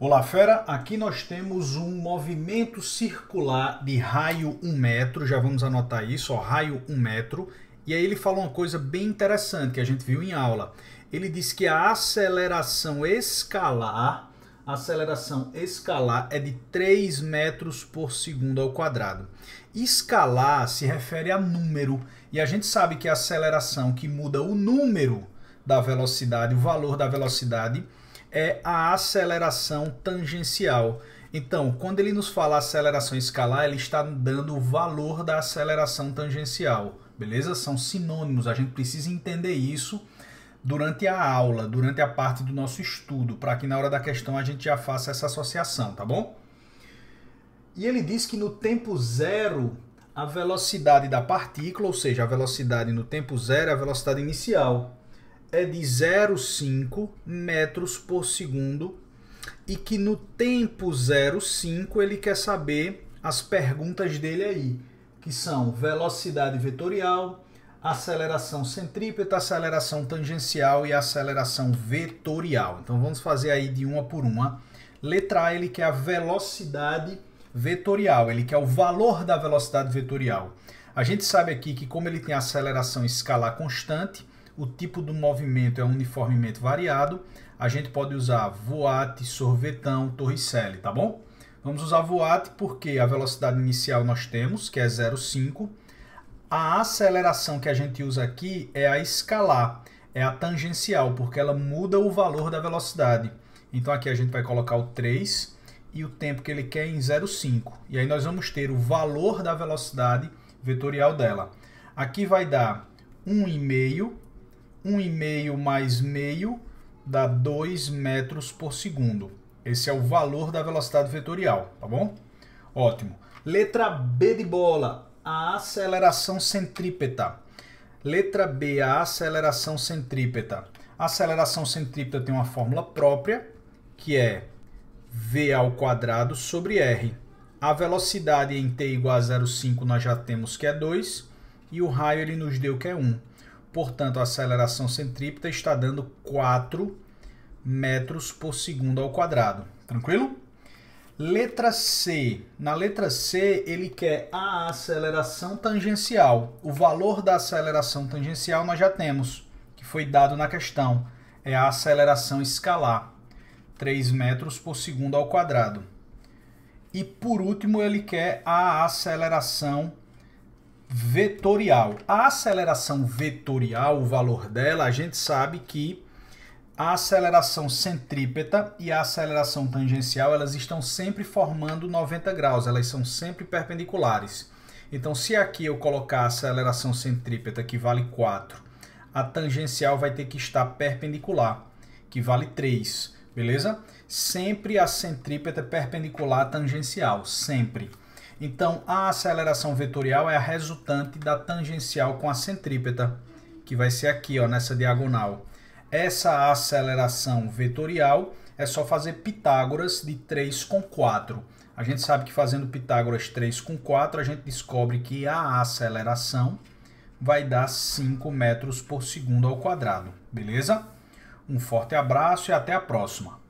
Olá, fera! Aqui nós temos um movimento circular de raio 1 metro, já vamos anotar isso, ó, raio 1 metro. E aí ele fala uma coisa bem interessante que a gente viu em aula. Ele diz que a aceleração escalar, a aceleração escalar é de 3 metros por segundo ao quadrado. Escalar se refere a número, e a gente sabe que a aceleração que muda o número da velocidade, o valor da velocidade, é a aceleração tangencial. Então, quando ele nos fala aceleração escalar, ele está dando o valor da aceleração tangencial, beleza? São sinônimos, a gente precisa entender isso durante a aula, durante a parte do nosso estudo, para que na hora da questão a gente já faça essa associação, tá bom? E ele diz que no tempo zero, a velocidade da partícula, ou seja, a velocidade no tempo zero é a velocidade inicial é de 0,5 metros por segundo e que no tempo 0,5 ele quer saber as perguntas dele aí, que são velocidade vetorial, aceleração centrípeta, aceleração tangencial e aceleração vetorial. Então vamos fazer aí de uma por uma. Letra A, ele quer a velocidade vetorial, ele quer o valor da velocidade vetorial. A gente sabe aqui que como ele tem aceleração escalar constante, o tipo do movimento é um uniformemente variado, a gente pode usar voate, sorvetão, torricelli, tá bom? Vamos usar voate porque a velocidade inicial nós temos, que é 0,5. A aceleração que a gente usa aqui é a escalar, é a tangencial, porque ela muda o valor da velocidade. Então aqui a gente vai colocar o 3 e o tempo que ele quer em 0,5. E aí nós vamos ter o valor da velocidade vetorial dela. Aqui vai dar 1,5 1,5 mais meio dá 2 metros por segundo. Esse é o valor da velocidade vetorial, tá bom? Ótimo. Letra B de bola, a aceleração centrípeta. Letra B, a aceleração centrípeta. A aceleração centrípeta tem uma fórmula própria, que é v ao quadrado sobre r. A velocidade em t igual a 0,5 nós já temos que é 2 e o raio ele nos deu que é 1. Portanto, a aceleração centrípeta está dando 4 metros por segundo ao quadrado. Tranquilo? Letra C. Na letra C, ele quer a aceleração tangencial. O valor da aceleração tangencial nós já temos, que foi dado na questão. É a aceleração escalar, 3 metros por segundo ao quadrado. E por último, ele quer a aceleração vetorial. A aceleração vetorial, o valor dela, a gente sabe que a aceleração centrípeta e a aceleração tangencial, elas estão sempre formando 90 graus, elas são sempre perpendiculares. Então, se aqui eu colocar a aceleração centrípeta, que vale 4, a tangencial vai ter que estar perpendicular, que vale 3, beleza? Sempre a centrípeta perpendicular à tangencial, sempre. Então, a aceleração vetorial é a resultante da tangencial com a centrípeta, que vai ser aqui, ó, nessa diagonal. Essa aceleração vetorial é só fazer Pitágoras de 3 com 4. A gente sabe que fazendo Pitágoras 3 com 4, a gente descobre que a aceleração vai dar 5 metros por segundo ao quadrado, beleza? Um forte abraço e até a próxima!